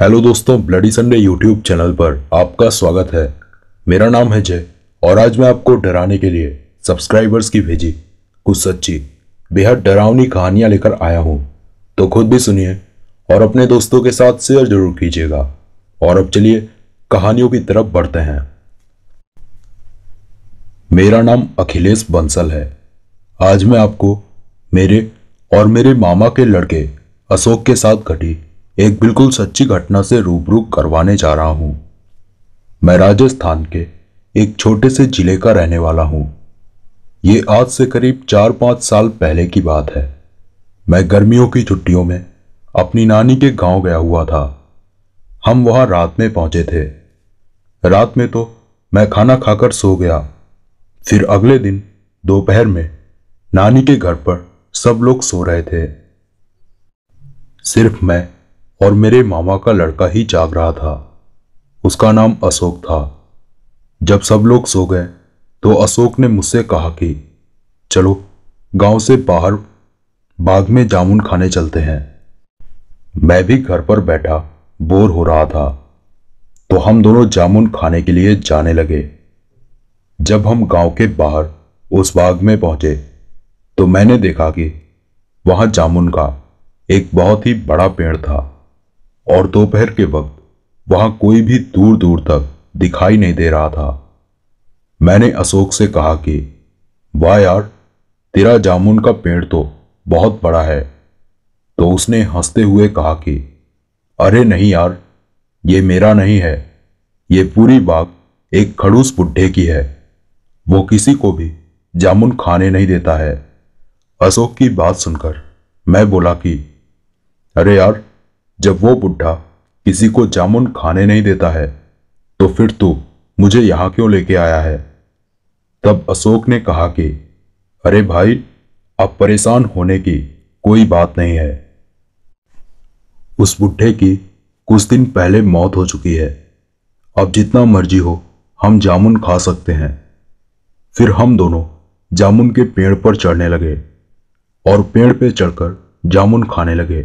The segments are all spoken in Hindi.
हेलो दोस्तों ब्लडी संडे यूट्यूब चैनल पर आपका स्वागत है मेरा नाम है जय और आज मैं आपको डराने के लिए सब्सक्राइबर्स की भेजी कुछ सच्ची बेहद डरावनी कहानियां लेकर आया हूं तो खुद भी सुनिए और अपने दोस्तों के साथ शेयर जरूर कीजिएगा और अब चलिए कहानियों की तरफ बढ़ते हैं मेरा नाम अखिलेश बंसल है आज मैं आपको मेरे और मेरे मामा के लड़के अशोक के साथ घटी एक बिल्कुल सच्ची घटना से रूबरू करवाने जा रहा हूं मैं राजस्थान के एक छोटे से जिले का रहने वाला हूं ये आज से करीब चार पांच साल पहले की बात है मैं गर्मियों की छुट्टियों में अपनी नानी के गांव गया हुआ था हम वहां रात में पहुंचे थे रात में तो मैं खाना खाकर सो गया फिर अगले दिन दोपहर में नानी के घर पर सब लोग सो रहे थे सिर्फ मैं और मेरे मामा का लड़का ही जाग रहा था उसका नाम अशोक था जब सब लोग सो गए तो अशोक ने मुझसे कहा कि चलो गांव से बाहर बाग में जामुन खाने चलते हैं मैं भी घर पर बैठा बोर हो रहा था तो हम दोनों जामुन खाने के लिए जाने लगे जब हम गांव के बाहर उस बाग में पहुंचे तो मैंने देखा कि वहां जामुन का एक बहुत ही बड़ा पेड़ था और दोपहर के वक्त वहां कोई भी दूर दूर तक दिखाई नहीं दे रहा था मैंने अशोक से कहा कि वाह यार तेरा जामुन का पेड़ तो बहुत बड़ा है तो उसने हंसते हुए कहा कि अरे नहीं यार ये मेरा नहीं है ये पूरी बाग एक खड़ूस बुढ़े की है वो किसी को भी जामुन खाने नहीं देता है अशोक की बात सुनकर मैं बोला कि अरे यार जब वो बुढ़ा किसी को जामुन खाने नहीं देता है तो फिर तू मुझे यहां क्यों लेके आया है तब अशोक ने कहा कि अरे भाई अब परेशान होने की कोई बात नहीं है उस बुढ़े की कुछ दिन पहले मौत हो चुकी है अब जितना मर्जी हो हम जामुन खा सकते हैं फिर हम दोनों जामुन के पेड़ पर चढ़ने लगे और पेड़ पे चढ़कर जामुन खाने लगे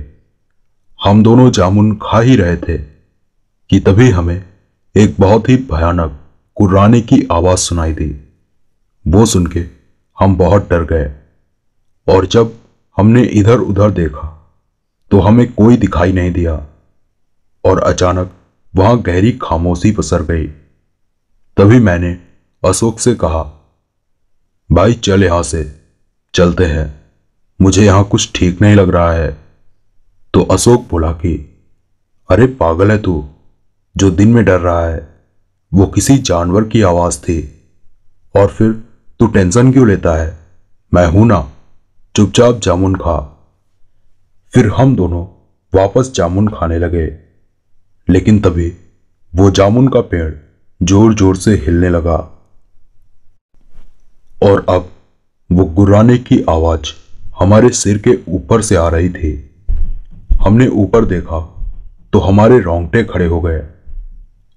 हम दोनों जामुन खा ही रहे थे कि तभी हमें एक बहुत ही भयानक कुर्राने की आवाज सुनाई दी वो सुन के हम बहुत डर गए और जब हमने इधर उधर देखा तो हमें कोई दिखाई नहीं दिया और अचानक वहां गहरी खामोशी पसर गई तभी मैंने अशोक से कहा भाई चल यहां से चलते हैं मुझे यहां कुछ ठीक नहीं लग रहा है तो अशोक बोला कि अरे पागल है तू जो दिन में डर रहा है वो किसी जानवर की आवाज थी और फिर तू टेंशन क्यों लेता है मैं हूं ना चुपचाप जामुन खा फिर हम दोनों वापस जामुन खाने लगे लेकिन तभी वो जामुन का पेड़ जोर जोर से हिलने लगा और अब वो गुर्राने की आवाज हमारे सिर के ऊपर से आ रही थी हमने ऊपर देखा तो हमारे रोंगटे खड़े हो गए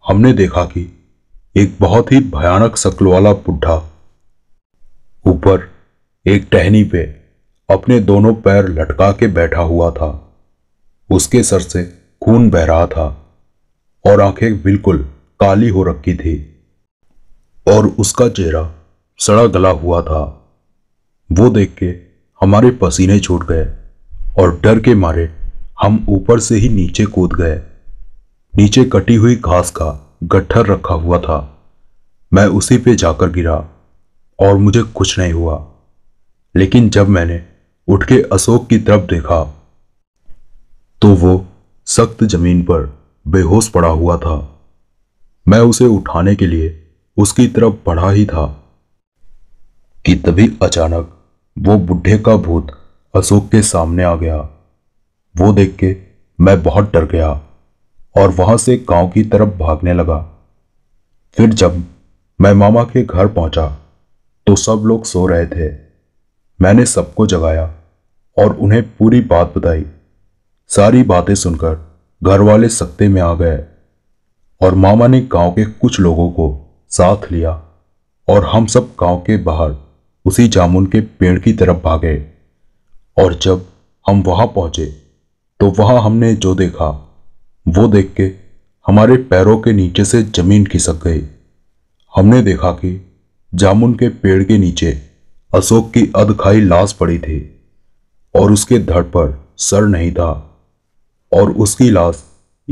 हमने देखा कि एक बहुत ही भयानक शक्ल वाला बुढ़ा ऊपर एक टहनी पे अपने दोनों पैर लटका के बैठा हुआ था उसके सर से खून बह रहा था और आंखें बिल्कुल काली हो रखी थी और उसका चेहरा सड़ा गला हुआ था वो देख के हमारे पसीने छूट गए और डर के मारे हम ऊपर से ही नीचे कूद गए नीचे कटी हुई घास का गट्ठर रखा हुआ था मैं उसी पे जाकर गिरा और मुझे कुछ नहीं हुआ लेकिन जब मैंने उठ के अशोक की तरफ देखा तो वो सख्त जमीन पर बेहोश पड़ा हुआ था मैं उसे उठाने के लिए उसकी तरफ बढ़ा ही था कि तभी अचानक वो बुढ़े का भूत अशोक के सामने आ गया वो देख के मैं बहुत डर गया और वहां से गांव की तरफ भागने लगा फिर जब मैं मामा के घर पहुंचा तो सब लोग सो रहे थे मैंने सबको जगाया और उन्हें पूरी बात बताई सारी बातें सुनकर घर वाले सत्ते में आ गए और मामा ने गांव के कुछ लोगों को साथ लिया और हम सब गांव के बाहर उसी जामुन के पेड़ की तरफ भागे और जब हम वहां पहुंचे तो वहां हमने जो देखा वो देख के हमारे पैरों के नीचे से जमीन खिसक गई हमने देखा कि जामुन के पेड़ के नीचे अशोक की अधखाई लाश पड़ी थी और उसके धड़ पर सर नहीं था और उसकी लाश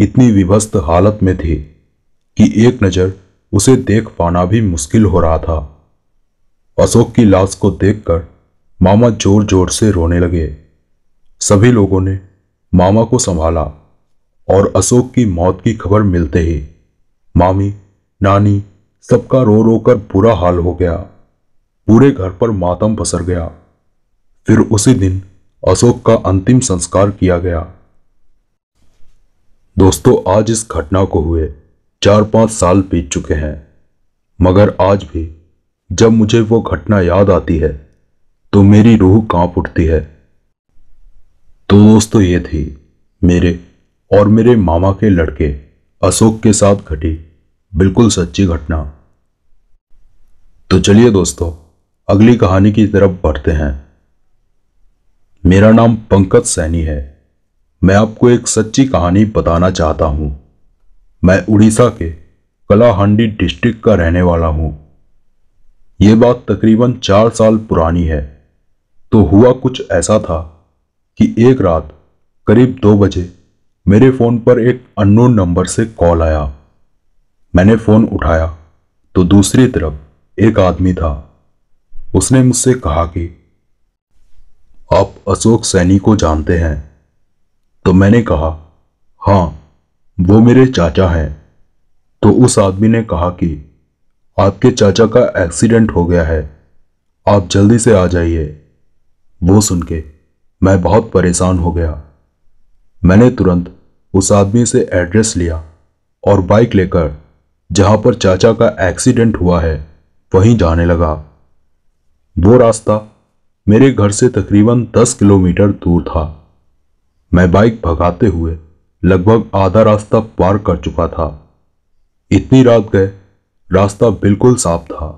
इतनी विभस्त हालत में थी कि एक नज़र उसे देख पाना भी मुश्किल हो रहा था अशोक की लाश को देखकर मामा जोर जोर से रोने लगे सभी लोगों ने मामा को संभाला और अशोक की मौत की खबर मिलते ही मामी नानी सबका रो रो कर बुरा हाल हो गया पूरे घर पर मातम पसर गया फिर उसी दिन अशोक का अंतिम संस्कार किया गया दोस्तों आज इस घटना को हुए चार पांच साल बीत चुके हैं मगर आज भी जब मुझे वो घटना याद आती है तो मेरी रूह कांप उठती है तो दोस्तों ये थी मेरे और मेरे मामा के लड़के अशोक के साथ घटी बिल्कुल सच्ची घटना तो चलिए दोस्तों अगली कहानी की तरफ बढ़ते हैं मेरा नाम पंकज सैनी है मैं आपको एक सच्ची कहानी बताना चाहता हूं मैं उड़ीसा के कलाहांडी डिस्ट्रिक्ट का रहने वाला हूं यह बात तकरीबन चार साल पुरानी है तो हुआ कुछ ऐसा था कि एक रात करीब दो बजे मेरे फ़ोन पर एक अननोन नंबर से कॉल आया मैंने फ़ोन उठाया तो दूसरी तरफ एक आदमी था उसने मुझसे कहा कि आप अशोक सैनी को जानते हैं तो मैंने कहा हाँ वो मेरे चाचा हैं तो उस आदमी ने कहा कि आपके चाचा का एक्सीडेंट हो गया है आप जल्दी से आ जाइए वो सुन के मैं बहुत परेशान हो गया मैंने तुरंत उस आदमी से एड्रेस लिया और बाइक लेकर जहां पर चाचा का एक्सीडेंट हुआ है वहीं जाने लगा वो रास्ता मेरे घर से तकरीबन दस किलोमीटर दूर था मैं बाइक भगाते हुए लगभग आधा रास्ता पार कर चुका था इतनी रात गए रास्ता बिल्कुल साफ था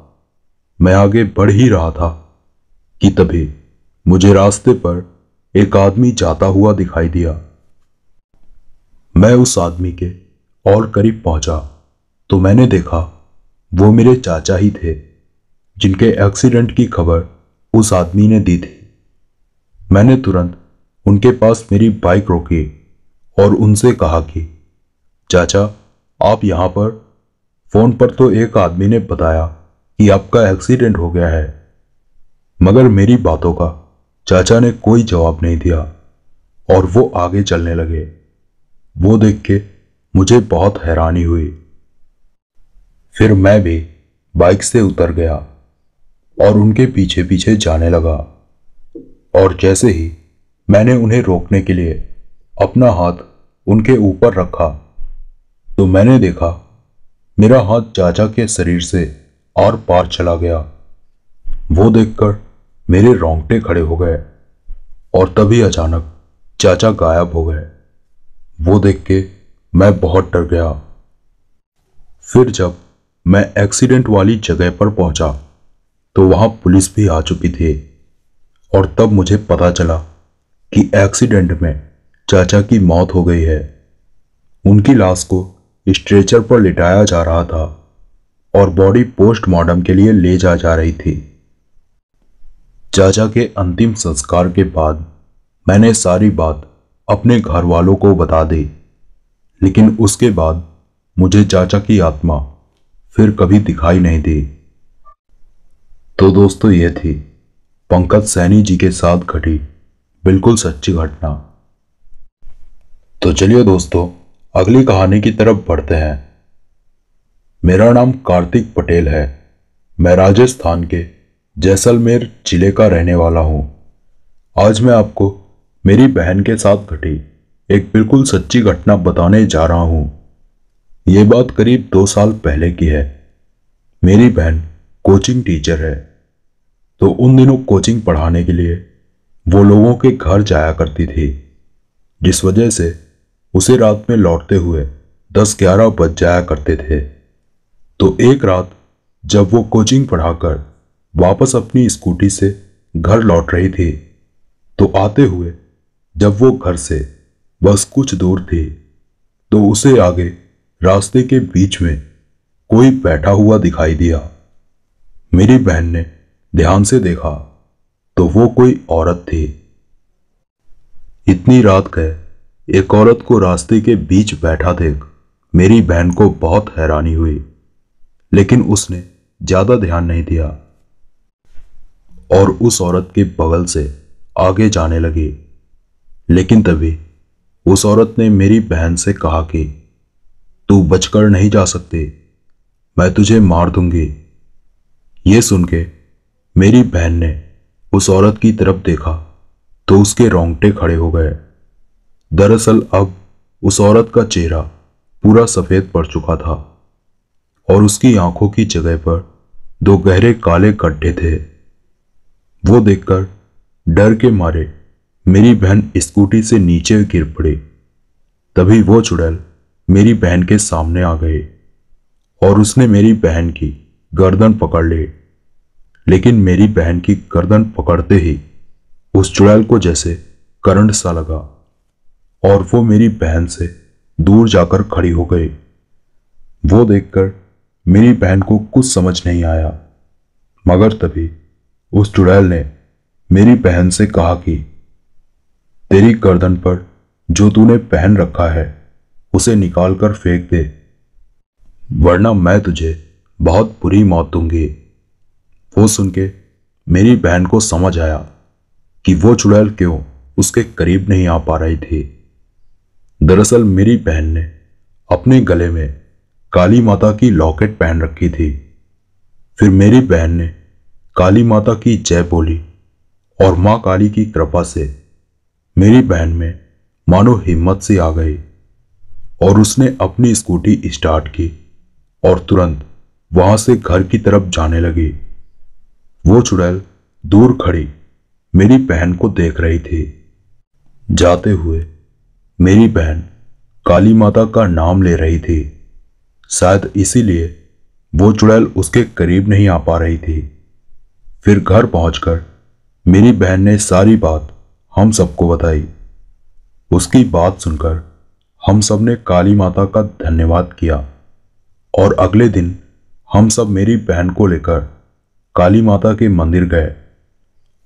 मैं आगे बढ़ ही रहा था कि तभी मुझे रास्ते पर एक आदमी जाता हुआ दिखाई दिया मैं उस आदमी के और करीब पहुंचा तो मैंने देखा वो मेरे चाचा ही थे जिनके एक्सीडेंट की खबर उस आदमी ने दी थी मैंने तुरंत उनके पास मेरी बाइक रोकी और उनसे कहा कि चाचा आप यहां पर फोन पर तो एक आदमी ने बताया कि आपका एक्सीडेंट हो गया है मगर मेरी बातों का चाचा ने कोई जवाब नहीं दिया और वो आगे चलने लगे वो देख के मुझे बहुत हैरानी हुई फिर मैं भी बाइक से उतर गया और उनके पीछे पीछे जाने लगा और जैसे ही मैंने उन्हें रोकने के लिए अपना हाथ उनके ऊपर रखा तो मैंने देखा मेरा हाथ चाचा के शरीर से और पार चला गया वो देखकर मेरे रोंगटे खड़े हो गए और तभी अचानक चाचा गायब हो गए वो देख के मैं बहुत डर गया फिर जब मैं एक्सीडेंट वाली जगह पर पहुंचा तो वहां पुलिस भी आ चुकी थी और तब मुझे पता चला कि एक्सीडेंट में चाचा की मौत हो गई है उनकी लाश को स्ट्रेचर पर लिटाया जा रहा था और बॉडी पोस्टमार्टम के लिए ले जा जा रही थी चाचा के अंतिम संस्कार के बाद मैंने सारी बात अपने घर वालों को बता दी लेकिन उसके बाद मुझे चाचा की आत्मा फिर कभी दिखाई नहीं दी तो दोस्तों ये थी पंकज सैनी जी के साथ घटी बिल्कुल सच्ची घटना तो चलिए दोस्तों अगली कहानी की तरफ बढ़ते हैं मेरा नाम कार्तिक पटेल है मैं राजस्थान के जैसलमेर जिले का रहने वाला हूँ आज मैं आपको मेरी बहन के साथ घटी एक बिल्कुल सच्ची घटना बताने जा रहा हूँ ये बात करीब दो साल पहले की है मेरी बहन कोचिंग टीचर है तो उन दिनों कोचिंग पढ़ाने के लिए वो लोगों के घर जाया करती थी जिस वजह से उसे रात में लौटते हुए दस ग्यारह बज जाया करते थे तो एक रात जब वो कोचिंग पढ़ाकर वापस अपनी स्कूटी से घर लौट रही थी तो आते हुए जब वो घर से बस कुछ दूर थी तो उसे आगे रास्ते के बीच में कोई बैठा हुआ दिखाई दिया मेरी बहन ने ध्यान से देखा तो वो कोई औरत थी इतनी रात गए एक औरत को रास्ते के बीच बैठा देख मेरी बहन को बहुत हैरानी हुई लेकिन उसने ज़्यादा ध्यान नहीं दिया और उस औरत के बगल से आगे जाने लगे लेकिन तभी उस औरत ने मेरी बहन से कहा कि तू बचकर नहीं जा सकते मैं तुझे मार दूंगी यह सुन के मेरी बहन ने उस औरत की तरफ देखा तो उसके रोंगटे खड़े हो गए दरअसल अब उस औरत का चेहरा पूरा सफ़ेद पड़ चुका था और उसकी आंखों की जगह पर दो गहरे काले गड्ढे थे वो देखकर डर के मारे मेरी बहन स्कूटी से नीचे गिर पड़े तभी वो चुड़ैल मेरी बहन के सामने आ गए और उसने मेरी बहन की गर्दन पकड़ ली ले। लेकिन मेरी बहन की गर्दन पकड़ते ही उस चुड़ैल को जैसे करंट सा लगा और वो मेरी बहन से दूर जाकर खड़ी हो गई वो देखकर मेरी बहन को कुछ समझ नहीं आया मगर तभी उस चुड़ैल ने मेरी बहन से कहा कि तेरी गर्दन पर जो तूने पहन रखा है उसे निकालकर फेंक दे वरना मैं तुझे बहुत बुरी मौत दूंगी वो सुन के मेरी बहन को समझ आया कि वो चुड़ैल क्यों उसके करीब नहीं आ पा रही थी दरअसल मेरी बहन ने अपने गले में काली माता की लॉकेट पहन रखी थी फिर मेरी बहन ने काली माता की जय बोली और माँ काली की कृपा से मेरी बहन में मानो हिम्मत से आ गई और उसने अपनी स्कूटी स्टार्ट की और तुरंत वहां से घर की तरफ जाने लगी वो चुड़ैल दूर खड़ी मेरी बहन को देख रही थी जाते हुए मेरी बहन काली माता का नाम ले रही थी शायद इसीलिए वो चुड़ैल उसके करीब नहीं आ पा रही थी फिर घर पहुंचकर मेरी बहन ने सारी बात हम सबको बताई उसकी बात सुनकर हम सब ने काली माता का धन्यवाद किया और अगले दिन हम सब मेरी बहन को लेकर काली माता के मंदिर गए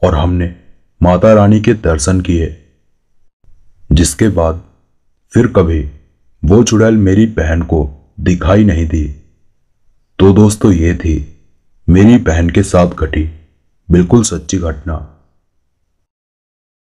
और हमने माता रानी के दर्शन किए जिसके बाद फिर कभी वो चुड़ैल मेरी बहन को दिखाई नहीं दी तो दोस्तों ये थी मेरी बहन के साथ घटी बिल्कुल सच्ची घटना